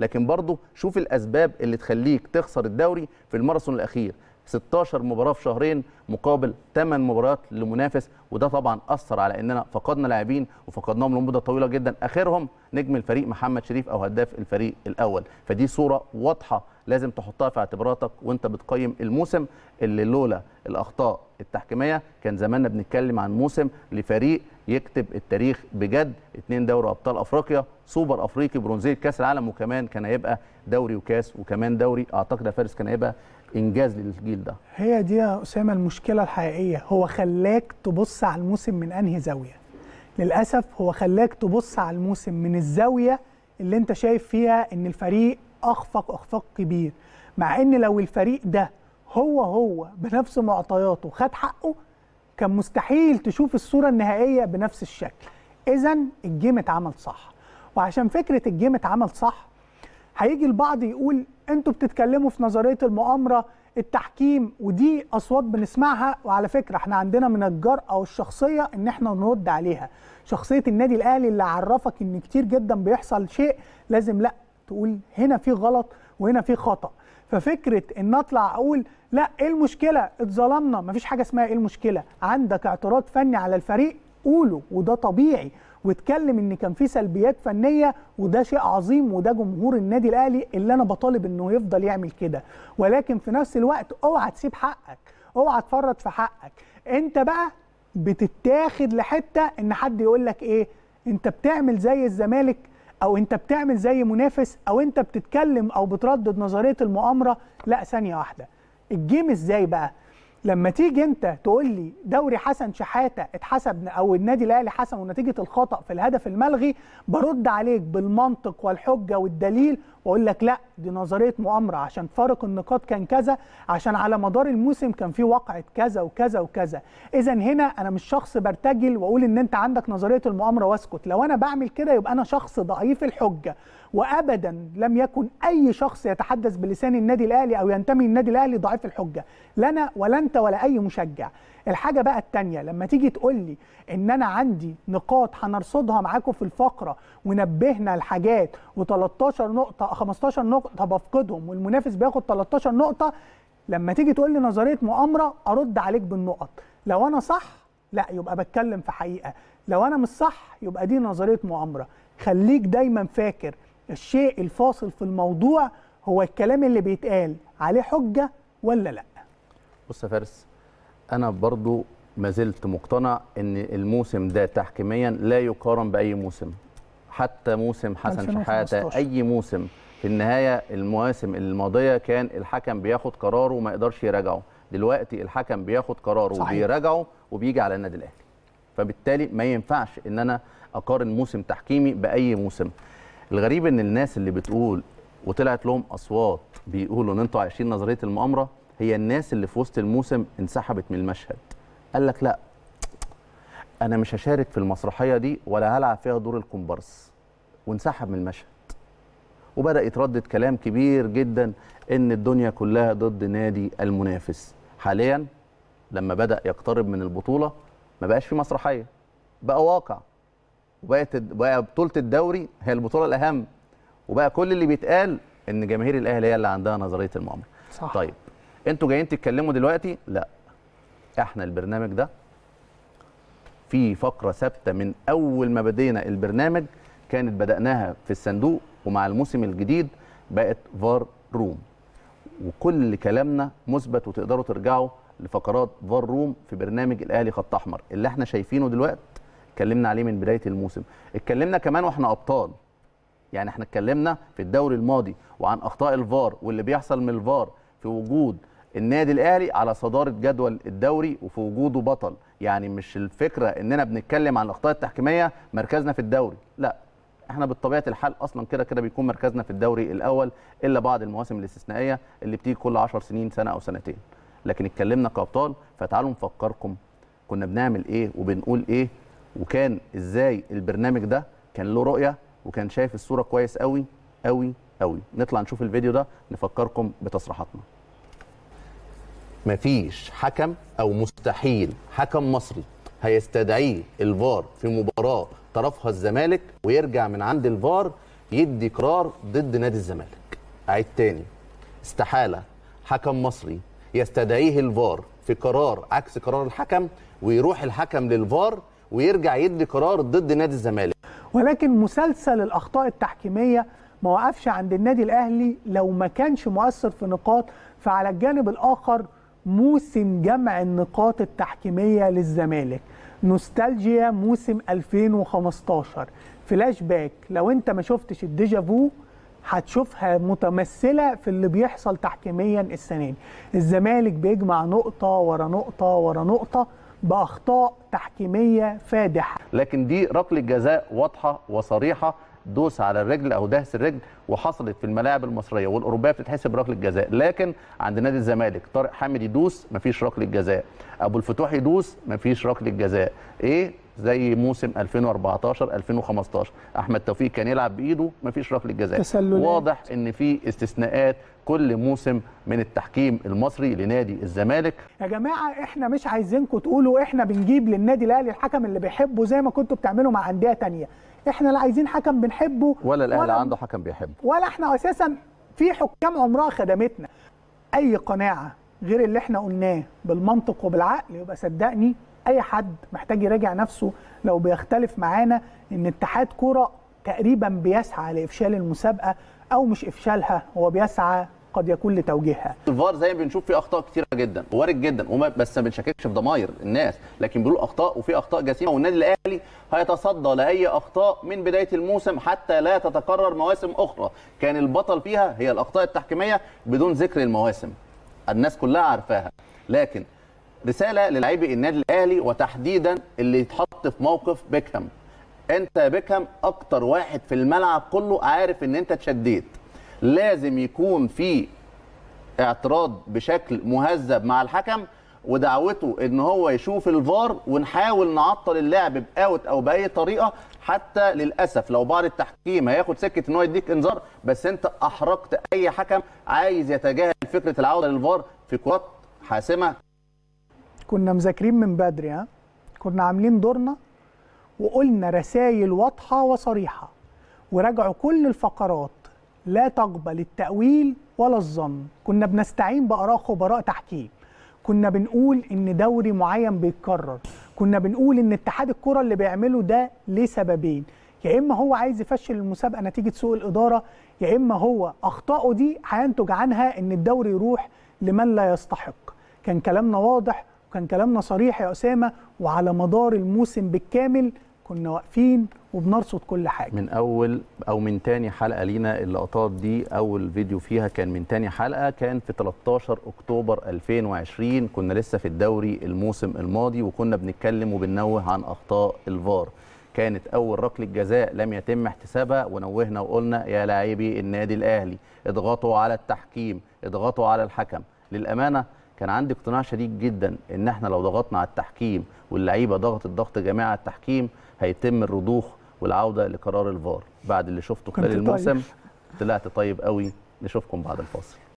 لكن برضه شوف الاسباب اللي تخليك تخسر الدوري في الماراثون الاخير 16 مباراه في شهرين مقابل 8 مباريات لمنافس وده طبعا اثر على اننا فقدنا لاعبين وفقدناهم لمده طويله جدا اخرهم نجم الفريق محمد شريف او هداف الفريق الاول فدي صوره واضحه لازم تحطها في اعتباراتك وانت بتقيم الموسم اللي لولا الاخطاء التحكيميه كان زماننا بنتكلم عن موسم لفريق يكتب التاريخ بجد اثنين دوري ابطال افريقيا سوبر افريقي برونزيه كاس العالم وكمان كان هيبقى دوري وكاس وكمان دوري اعتقد يا فارس كان هيبقى انجاز للجيل ده هي دي يا اسامه المشكله الحقيقيه هو خلاك تبص على الموسم من انهي زاويه للاسف هو خلاك تبص على الموسم من الزاويه اللي انت شايف فيها ان الفريق اخفق اخفاق كبير مع ان لو الفريق ده هو هو بنفس معطياته خد حقه كان مستحيل تشوف الصوره النهائيه بنفس الشكل اذا الجيم اتعمل صح وعشان فكره الجيم اتعمل صح هيجي البعض يقول انتوا بتتكلموا في نظريه المؤامره التحكيم ودي اصوات بنسمعها وعلى فكره احنا عندنا من الجرأه او الشخصيه ان احنا نرد عليها شخصيه النادي الاهلي اللي عرفك ان كتير جدا بيحصل شيء لازم لا تقول هنا في غلط وهنا في خطأ ففكره ان اطلع اقول لا ايه المشكله اتظلمنا مفيش حاجه اسمها ايه المشكله عندك اعتراض فني على الفريق قوله وده طبيعي واتكلم ان كان في سلبيات فنيه وده شيء عظيم وده جمهور النادي الاهلي اللي انا بطالب انه يفضل يعمل كده ولكن في نفس الوقت اوعى تسيب حقك اوعى تفرط في حقك انت بقى بتتاخد لحته ان حد يقول لك ايه انت بتعمل زي الزمالك او انت بتعمل زي منافس او انت بتتكلم او بتردد نظريه المؤامره لا ثانيه واحده الجيم ازاي بقى لما تيجي انت تقول لي دوري حسن شحاته اتحسب او النادي الاهلي حسن ونتيجه الخطا في الهدف الملغي برد عليك بالمنطق والحجه والدليل واقول لك لا دي نظريه مؤامره عشان فارق النقاط كان كذا عشان على مدار الموسم كان في وقعه كذا وكذا وكذا اذا هنا انا مش شخص برتجل واقول ان انت عندك نظريه المؤامره واسكت لو انا بعمل كده يبقى انا شخص ضعيف الحجه وابدا لم يكن اي شخص يتحدث بلسان النادي الاهلي او ينتمي النادي الاهلي ضعيف الحجه لا انا ولا انت ولا اي مشجع الحاجه بقى الثانيه لما تيجي تقول لي ان انا عندي نقاط هنرصدها معاكم في الفقره ونبهنا لحاجات و13 نقطه 15 نقطه بفقدهم والمنافس بياخد 13 نقطه لما تيجي تقول لي نظريه مؤامره ارد عليك بالنقط لو انا صح لا يبقى بتكلم في حقيقه لو انا مش صح يبقى دي نظريه مؤامره خليك دايما فاكر الشيء الفاصل في الموضوع هو الكلام اللي بيتقال عليه حجه ولا لا بص يا فارس انا برضو ما زلت مقتنع ان الموسم ده تحكيميا لا يقارن باي موسم حتى موسم حسن شحاته اي موسم في النهايه المواسم الماضيه كان الحكم بياخد قراره وما يقدرش يراجعه دلوقتي الحكم بياخد قراره وبيراجعه وبيجي على النادي الاهلي فبالتالي ما ينفعش ان انا اقارن موسم تحكيمي باي موسم الغريب ان الناس اللي بتقول وطلعت لهم اصوات بيقولوا ان انتوا عايشين نظريه المؤامره هي الناس اللي في وسط الموسم انسحبت من المشهد قال لك لا انا مش هشارك في المسرحيه دي ولا هلعب فيها دور الكومبارس وانسحب من المشهد وبدا يتردد كلام كبير جدا ان الدنيا كلها ضد نادي المنافس حاليا لما بدا يقترب من البطوله ما بقاش في مسرحيه بقى واقع وبقت بقى بطوله الدوري هي البطوله الاهم وبقى كل اللي بيتقال ان جماهير الاهلي هي اللي عندها نظريه المؤامره صح طيب انتوا جايين تتكلموا دلوقتي لا احنا البرنامج ده في فقره ثابته من اول ما بدينا البرنامج كانت بداناها في الصندوق ومع الموسم الجديد بقت فار روم وكل كلامنا مثبت وتقدروا ترجعوا لفقرات فار روم في برنامج الاهلي خط احمر اللي احنا شايفينه دلوقتي اتكلمنا عليه من بدايه الموسم اتكلمنا كمان واحنا ابطال يعني احنا اتكلمنا في الدوري الماضي وعن اخطاء الفار واللي بيحصل من الفار في وجود النادي الاهلي على صداره جدول الدوري وفي وجوده بطل يعني مش الفكره اننا بنتكلم عن الاخطاء التحكيميه مركزنا في الدوري لا احنا بطبيعه الحال اصلا كده كده بيكون مركزنا في الدوري الاول الا بعض المواسم الاستثنائيه اللي بتيجي كل 10 سنين سنه او سنتين لكن اتكلمنا كابطال فتعالوا نفكركم كنا بنعمل ايه وبنقول ايه وكان ازاي البرنامج ده كان له رؤيه وكان شايف الصوره كويس قوي قوي قوي نطلع نشوف الفيديو ده نفكركم بتصريحاتنا مفيش حكم او مستحيل حكم مصري هيستدعيه الفار في مباراه طرفها الزمالك ويرجع من عند الفار يدي قرار ضد نادي الزمالك. اعيد تاني استحاله حكم مصري يستدعيه الفار في قرار عكس قرار الحكم ويروح الحكم للفار ويرجع يدي قرار ضد نادي الزمالك. ولكن مسلسل الاخطاء التحكيميه ما وقفش عند النادي الاهلي لو ما كانش مؤثر في نقاط فعلى الجانب الاخر موسم جمع النقاط التحكيمية للزمالك نوستالجيا موسم 2015 فلاش باك لو انت ما شفتش الديجافو هتشوفها متمثلة في اللي بيحصل تحكيميا السنة دي الزمالك بيجمع نقطة ورا نقطة ورا نقطة بأخطاء تحكيمية فادحة لكن دي ركلة جزاء واضحة وصريحة دوس على الرجل او دهس الرجل وحصلت في الملاعب المصريه والاوروبيه بتتحسب ركله جزاء لكن عند نادي الزمالك طارق حامد يدوس مفيش ركله جزاء ابو الفتوح يدوس مفيش ركله جزاء ايه زي موسم 2014 2015 احمد توفيق كان يلعب بايده مفيش ركله جزاء واضح ان في استثناءات كل موسم من التحكيم المصري لنادي الزمالك يا جماعه احنا مش عايزينكم تقولوا احنا بنجيب للنادي الاهلي الحكم اللي بيحبه زي ما كنتوا بتعملوا مع انديه ثانيه احنا لا عايزين حكم بنحبه ولا الاهلي عنده حكم بيحبه ولا احنا اساسا في حكام عمرها خدمتنا اي قناعه غير اللي احنا قلناه بالمنطق وبالعقل يبقى صدقني اي حد محتاج يراجع نفسه لو بيختلف معانا ان اتحاد كوره تقريبا بيسعى لافشال المسابقه او مش افشالها هو بيسعى قد يكون لتوجيهها الفار زي ما بنشوف فيه اخطاء كتيره جدا وارد جدا وما بس ما بنشككش في ضماير الناس لكن بنقول اخطاء وفي اخطاء جسيمه والنادي الاهلي هيتصدى لاي اخطاء من بدايه الموسم حتى لا تتكرر مواسم اخرى كان البطل فيها هي الاخطاء التحكيميه بدون ذكر المواسم الناس كلها عارفاها لكن رساله للاعيبي النادي الاهلي وتحديدا اللي يتحط في موقف بيكهام انت يا بيكهام اكتر واحد في الملعب كله عارف ان انت اتشديت لازم يكون في اعتراض بشكل مهذب مع الحكم ودعوته ان هو يشوف الفار ونحاول نعطل اللعب باوت او باي طريقه حتى للاسف لو بعض التحكيم هياخد سكه ان هو يديك انذار بس انت احرقت اي حكم عايز يتجاهل فكره العوده للفار في كرات حاسمه كنا مذاكرين من بدري ها كنا عاملين دورنا وقلنا رسائل واضحة وصريحة وراجعوا كل الفقرات لا تقبل التأويل ولا الظن كنا بنستعين بآراء خبراء تحكيم كنا بنقول إن دوري معين بيتكرر كنا بنقول إن اتحاد الكرة اللي بيعمله ده ليه سببين يا إما هو عايز يفشل المسابقة نتيجة سوء الإدارة يا إما هو أخطائه دي هينتج عنها إن الدوري يروح لمن لا يستحق كان كلامنا واضح وكان كلامنا صريح يا اسامه وعلى مدار الموسم بالكامل كنا واقفين وبنرصد كل حاجه من اول او من تاني حلقه لينا اللقطات دي اول فيديو فيها كان من تاني حلقه كان في 13 اكتوبر 2020 كنا لسه في الدوري الموسم الماضي وكنا بنتكلم وبننوه عن اخطاء الفار كانت اول ركله جزاء لم يتم احتسابها ونوهنا وقلنا يا لاعبي النادي الاهلي اضغطوا على التحكيم اضغطوا على الحكم للامانه كان عندي اقتناع شديد جدا ان احنا لو ضغطنا على التحكيم واللعيبه ضغطت ضغط جماعي على التحكيم هيتم الرضوخ والعوده لقرار الفار بعد اللي شفته خلال طيب. الموسم طلعت طيب قوي نشوفكم بعد الفاصل